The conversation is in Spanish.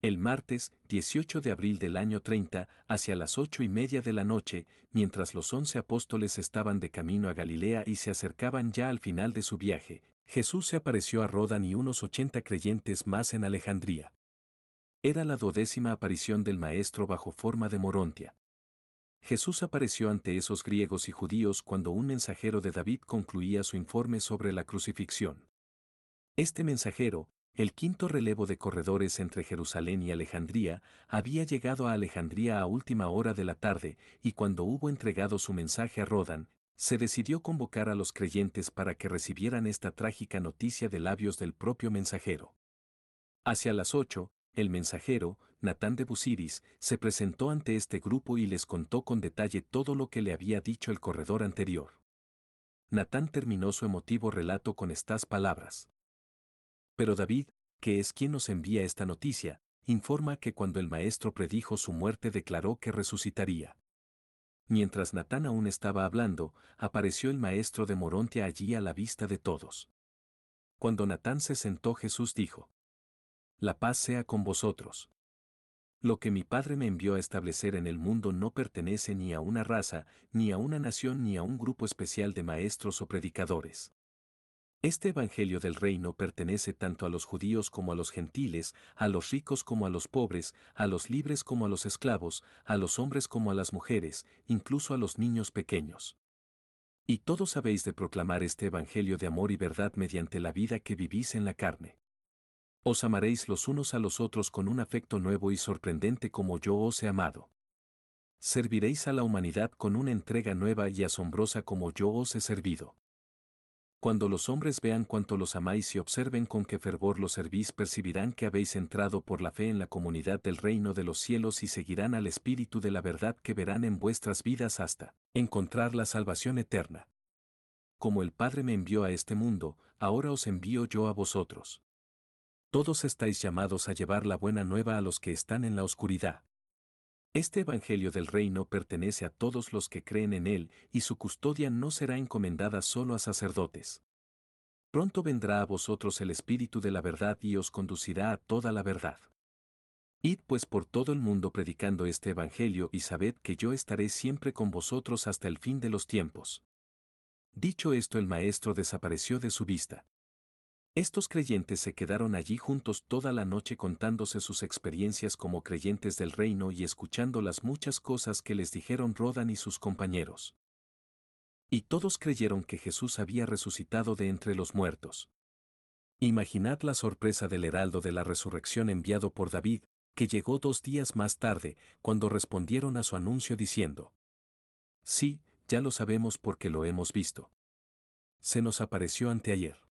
El martes, 18 de abril del año 30, hacia las ocho y media de la noche, mientras los once apóstoles estaban de camino a Galilea y se acercaban ya al final de su viaje, Jesús se apareció a Rodan y unos ochenta creyentes más en Alejandría. Era la dodécima aparición del Maestro bajo forma de Morontia. Jesús apareció ante esos griegos y judíos cuando un mensajero de David concluía su informe sobre la crucifixión. Este mensajero, el quinto relevo de corredores entre Jerusalén y Alejandría había llegado a Alejandría a última hora de la tarde y cuando hubo entregado su mensaje a Rodan, se decidió convocar a los creyentes para que recibieran esta trágica noticia de labios del propio mensajero. Hacia las ocho, el mensajero, Natán de Busiris, se presentó ante este grupo y les contó con detalle todo lo que le había dicho el corredor anterior. Natán terminó su emotivo relato con estas palabras. Pero David, que es quien nos envía esta noticia, informa que cuando el maestro predijo su muerte declaró que resucitaría. Mientras Natán aún estaba hablando, apareció el maestro de Moronte allí a la vista de todos. Cuando Natán se sentó Jesús dijo, La paz sea con vosotros. Lo que mi Padre me envió a establecer en el mundo no pertenece ni a una raza, ni a una nación, ni a un grupo especial de maestros o predicadores. Este Evangelio del reino pertenece tanto a los judíos como a los gentiles, a los ricos como a los pobres, a los libres como a los esclavos, a los hombres como a las mujeres, incluso a los niños pequeños. Y todos habéis de proclamar este Evangelio de amor y verdad mediante la vida que vivís en la carne. Os amaréis los unos a los otros con un afecto nuevo y sorprendente como yo os he amado. Serviréis a la humanidad con una entrega nueva y asombrosa como yo os he servido. Cuando los hombres vean cuánto los amáis y observen con qué fervor los servís, percibirán que habéis entrado por la fe en la comunidad del reino de los cielos y seguirán al Espíritu de la verdad que verán en vuestras vidas hasta encontrar la salvación eterna. Como el Padre me envió a este mundo, ahora os envío yo a vosotros. Todos estáis llamados a llevar la buena nueva a los que están en la oscuridad. Este Evangelio del Reino pertenece a todos los que creen en él y su custodia no será encomendada solo a sacerdotes. Pronto vendrá a vosotros el Espíritu de la verdad y os conducirá a toda la verdad. Id pues por todo el mundo predicando este Evangelio y sabed que yo estaré siempre con vosotros hasta el fin de los tiempos. Dicho esto el maestro desapareció de su vista. Estos creyentes se quedaron allí juntos toda la noche contándose sus experiencias como creyentes del reino y escuchando las muchas cosas que les dijeron Rodan y sus compañeros. Y todos creyeron que Jesús había resucitado de entre los muertos. Imaginad la sorpresa del heraldo de la resurrección enviado por David, que llegó dos días más tarde, cuando respondieron a su anuncio diciendo, Sí, ya lo sabemos porque lo hemos visto. Se nos apareció anteayer.